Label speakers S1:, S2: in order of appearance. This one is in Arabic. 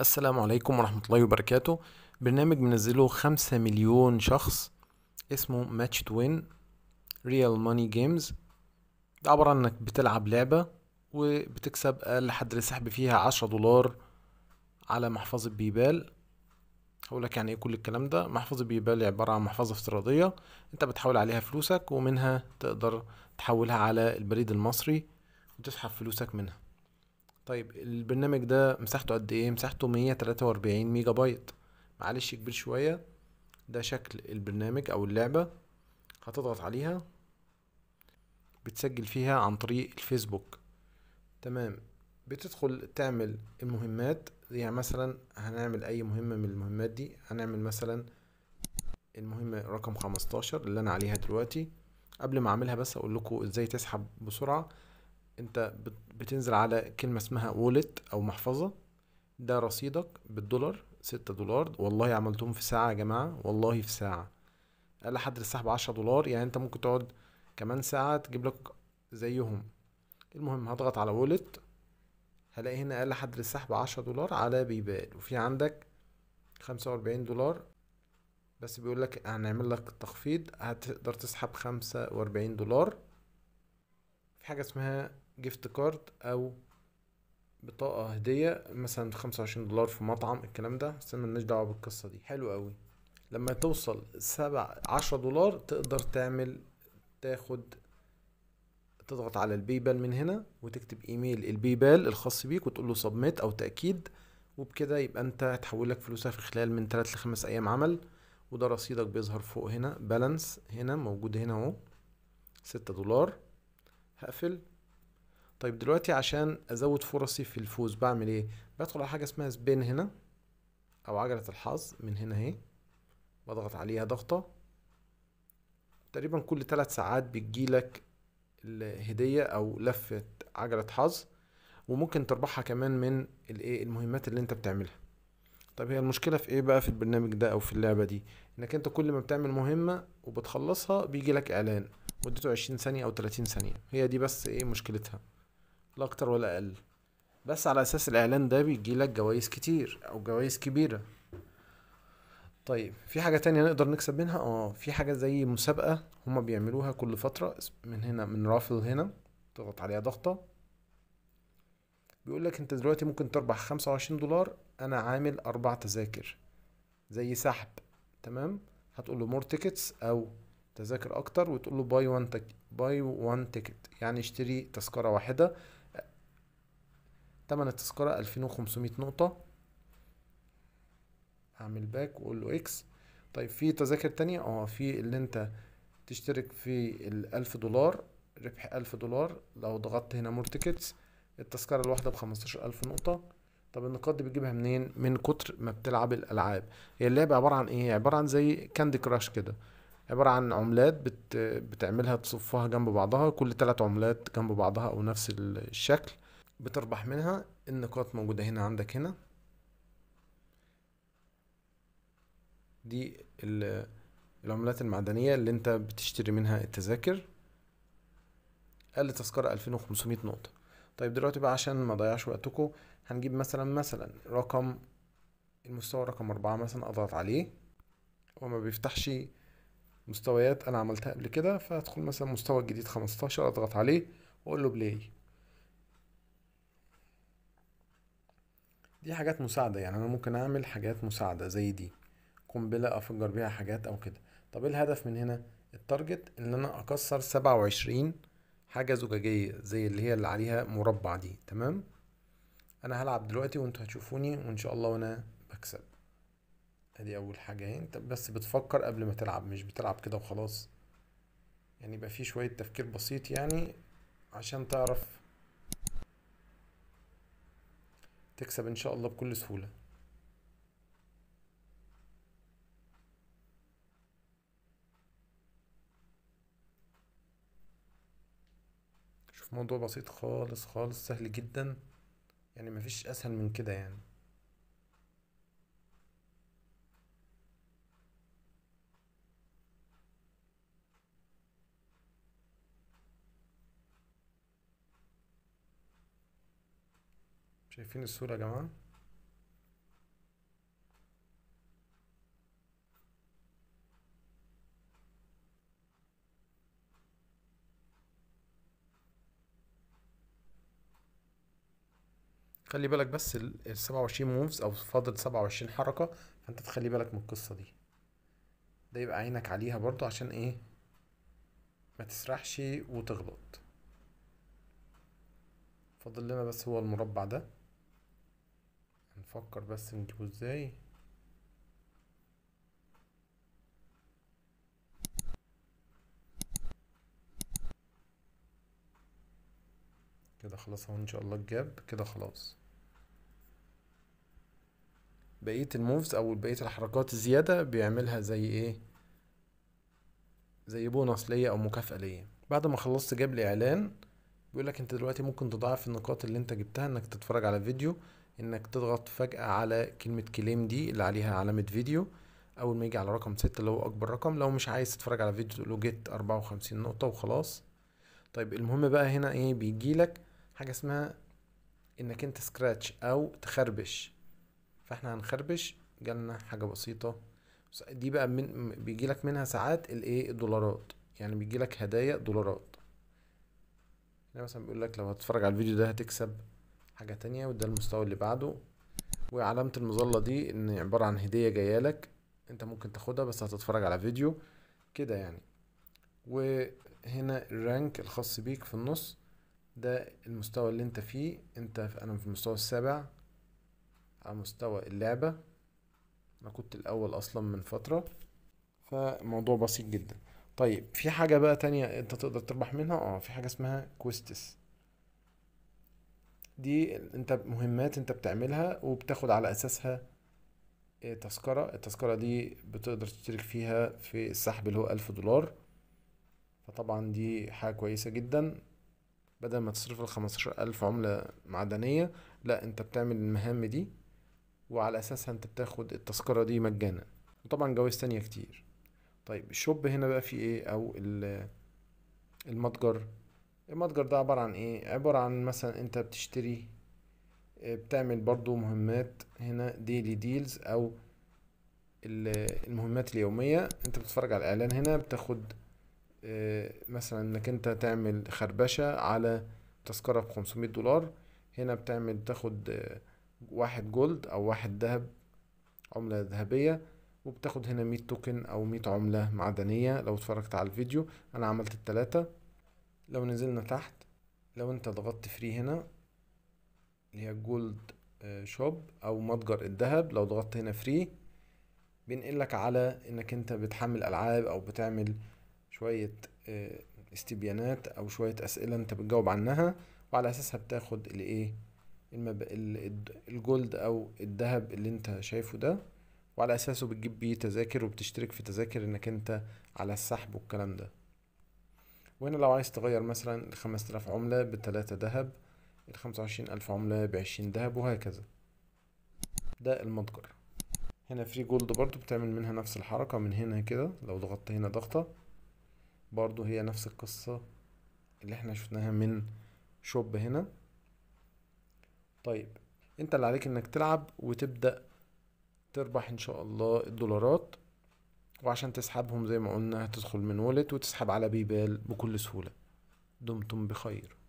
S1: السلام عليكم ورحمة الله وبركاته برنامج منزله خمسة مليون شخص اسمه ماتش توين ريال ماني جيمز ده عبارة انك بتلعب لعبة وبتكسب اقل حد لسحب فيها عشرة دولار على محفظة بيبال هقولك يعني ايه كل الكلام ده محفظة بيبال عبارة عن محفظة افتراضية انت بتحول عليها فلوسك ومنها تقدر تحولها على البريد المصري وتسحب فلوسك منها طيب البرنامج ده مساحته قد ايه مساحته 143 ميجا بايت معلش كبير شويه ده شكل البرنامج او اللعبه هتضغط عليها بتسجل فيها عن طريق الفيسبوك تمام بتدخل تعمل المهمات يعني مثلا هنعمل اي مهمة من المهمات دي هنعمل مثلا المهمة رقم 15 اللي انا عليها دلوقتي قبل ما اعملها بس اقول لكم ازاي تسحب بسرعة انت بتنزل على كلمه اسمها وولت او محفظه ده رصيدك بالدولار ستة دولار والله عملتهم في ساعه يا جماعه والله في ساعه اقل حد للسحب عشرة دولار يعني انت ممكن تقعد كمان ساعه تجيب لك زيهم المهم هضغط على وولت هلاقي هنا اقل حد للسحب عشرة دولار على بيبال وفي عندك خمسة واربعين دولار بس بيقولك هنعمل لك تخفيض هتقدر تسحب خمسة واربعين دولار حاجه اسمها جيفت كارد او بطاقه هديه مثلا خمسة وعشرين دولار في مطعم الكلام ده بس ملناش دعوه بالقصه دي حلو قوي لما توصل سبع عشرة دولار تقدر تعمل تاخد تضغط على البيبال من هنا وتكتب ايميل البيبال الخاص بيك وتقول له سبميت او تاكيد وبكده يبقى انت هتحول لك فلوسها في خلال من 3 ل 5 ايام عمل وده رصيدك بيظهر فوق هنا بالانس هنا موجود هنا اهو 6 دولار هقفل طيب دلوقتي عشان ازود فرصي في الفوز بعمل ايه بدخل على حاجه اسمها سبين هنا او عجله الحظ من هنا اهي بضغط عليها ضغطه تقريبا كل ثلاث ساعات بتجيلك الهديه او لفه عجله حظ وممكن تربحها كمان من الايه المهمات اللي انت بتعملها طب هي المشكله في ايه بقى في البرنامج ده او في اللعبه دي انك انت كل ما بتعمل مهمه وبتخلصها بيجي لك اعلان مدته 20 ثانية أو 30 ثانية هي دي بس إيه مشكلتها لا أكتر ولا أقل بس على أساس الإعلان ده بيجيلك جوايز كتير أو جوايز كبيرة طيب في حاجة تانية نقدر نكسب منها اه في حاجة زي مسابقة هما بيعملوها كل فترة من هنا من رافل هنا تضغط عليها ضغطة بيقولك انت دلوقتي ممكن تربح خمسة وعشرين دولار انا عامل اربع تذاكر زي سحب تمام هتقول له مور تيكتس او تذاكر اكتر وتقول له باي وان تك باي وان تيكت يعني اشتري تذكره واحده تمن التذكره الفين 2500 نقطه اعمل باك وقول له اكس طيب في تذاكر تانية اه في اللي انت تشترك في الألف دولار ربح ألف دولار لو ضغطت هنا مور تيكتس التذكرة الواحدة بخمستاشر ألف نقطة طب النقاط دي بتجيبها منين من كتر ما بتلعب الألعاب هي اللعبة عبارة عن ايه عبارة عن زي كاندي كراش كده عبارة عن عملات بت بتعملها تصفها جنب بعضها كل تلات عملات جنب بعضها أو نفس الشكل بتربح منها النقاط موجودة هنا عندك هنا دي العملات المعدنية اللي انت بتشتري منها التذاكر أقل تذكرة 2500 نقطة طيب دلوقتي بقى عشان ما ضيعش وقتكم هنجيب مثلا مثلا رقم المستوى رقم أربعة مثلا أضغط عليه وما بيفتحش مستويات انا عملتها قبل كده فادخل مثلا مستوى جديد 15 اضغط عليه واقول له بلاي دي حاجات مساعدة يعني انا ممكن اعمل حاجات مساعدة زي دي قنبلة افجر بيها حاجات او كده طب ايه الهدف من هنا التارجت ان انا اكسر سبعة وعشرين حاجة زجاجية زي اللي هي اللي عليها مربع دي تمام انا هلعب دلوقتي وانتوا هتشوفوني وان شاء الله وانا بكسب ادي اول حاجه اهي يعني انت بس بتفكر قبل ما تلعب مش بتلعب كده وخلاص يعني يبقى في شويه تفكير بسيط يعني عشان تعرف تكسب ان شاء الله بكل سهوله شوف موضوع بسيط خالص خالص سهل جدا يعني مفيش اسهل من كده يعني شايفين الصورة يا جماعة خلي بالك بس ال 27 موفز او فاضل 27 حركة فانت تخلي بالك من القصة دي ده يبقى عينك عليها برضو عشان ايه ما تسرحش وتغلط فاضل لنا بس هو المربع ده نفكر بس نجيبه ازاي كده خلاص اهو ان شاء الله الجاب كده خلاص بقية الموفز او بقية الحركات الزيادة بيعملها زي ايه زي بونص ليا او مكافأة ليا بعد ما خلصت جاب لي اعلان بيقولك انت دلوقتي ممكن تضاعف النقاط اللي انت جبتها انك تتفرج على فيديو انك تضغط فجأة على كلمة كليم دي اللي عليها علامة فيديو اول ما يجي على رقم ستة اللي هو اكبر رقم لو مش عايز تتفرج على فيديو تقوله جيت اربعة وخمسين نقطة وخلاص طيب المهم بقى هنا ايه بيجيلك حاجة اسمها انك انت سكراتش او تخربش فاحنا هنخربش جالنا حاجة بسيطة دي بقى من بيجيلك منها ساعات الايه الدولارات يعني بيجيلك هدايا دولارات هنا يعني مثلا بيقول لك لو هتتفرج على الفيديو ده هتكسب حاجة تانية وده المستوى اللي بعده وعلامة المظلة دي ان عبارة عن هدية جايالك انت ممكن تاخدها بس هتتفرج على فيديو كده يعني وهنا الرانك الخاص بيك في النص ده المستوى اللي انت فيه انت في انا في المستوى السابع على مستوى اللعبة انا كنت الاول اصلا من فترة فموضوع بسيط جدا طيب في حاجة بقى تانية انت تقدر تربح منها اه في حاجة اسمها كويستس دي انت مهمات انت بتعملها وبتاخد على اساسها آه، تذكرة التذكرة دي بتقدر تشترك فيها في السحب اللي هو ألف دولار فطبعا دي حاجة كويسة جدا بدل ما تصرف الخمستاشر ألف عملة معدنية لا انت بتعمل المهام دي وعلى أساسها انت بتاخد التذكرة دي مجانا وطبعا جوائز تانية كتير طيب الشوب هنا بقى فيه ايه أو المتجر المتجر ده عبارة عن ايه عبارة عن مثلا انت بتشتري آه، بتعمل برضو مهمات هنا ديلي ديلز او المهمات اليومية انت بتتفرج على الاعلان هنا بتاخد آه، مثلا انك انت تعمل خربشة على تذكرة بخمسمية دولار هنا بتعمل تاخد آه، واحد جولد او واحد ذهب عملة ذهبية وبتاخد هنا مية توكن او مية عملة معدنية لو اتفرجت على الفيديو انا عملت التلاتة لو نزلنا تحت لو انت ضغطت فري هنا اللي هي جولد شوب آه، او متجر الذهب لو ضغطت هنا فري بينقلك على انك انت بتحمل العاب او بتعمل شوية آه، استبيانات او شوية اسئلة انت بتجاوب عنها وعلى اساسها بتاخد الايه المب... الجولد او الذهب اللي انت شايفه ده وعلى اساسه بتجيب بيه تذاكر وبتشترك في تذاكر انك انت على السحب والكلام ده وهنا لو عايز تغير مثلا الخمس آلاف عملة بتلاتة ذهب الخمسة وعشرين ألف عملة بعشرين ذهب وهكذا ده المتجر هنا فري جولد برضو بتعمل منها نفس الحركة من هنا كده لو ضغطت هنا ضغطة برضو هي نفس القصة اللي احنا شفناها من شوب هنا طيب انت اللي عليك انك تلعب وتبدأ تربح ان شاء الله الدولارات وعشان تسحبهم زي ما قلنا هتدخل من والت وتسحب على بيبال بكل سهولة دمتم بخير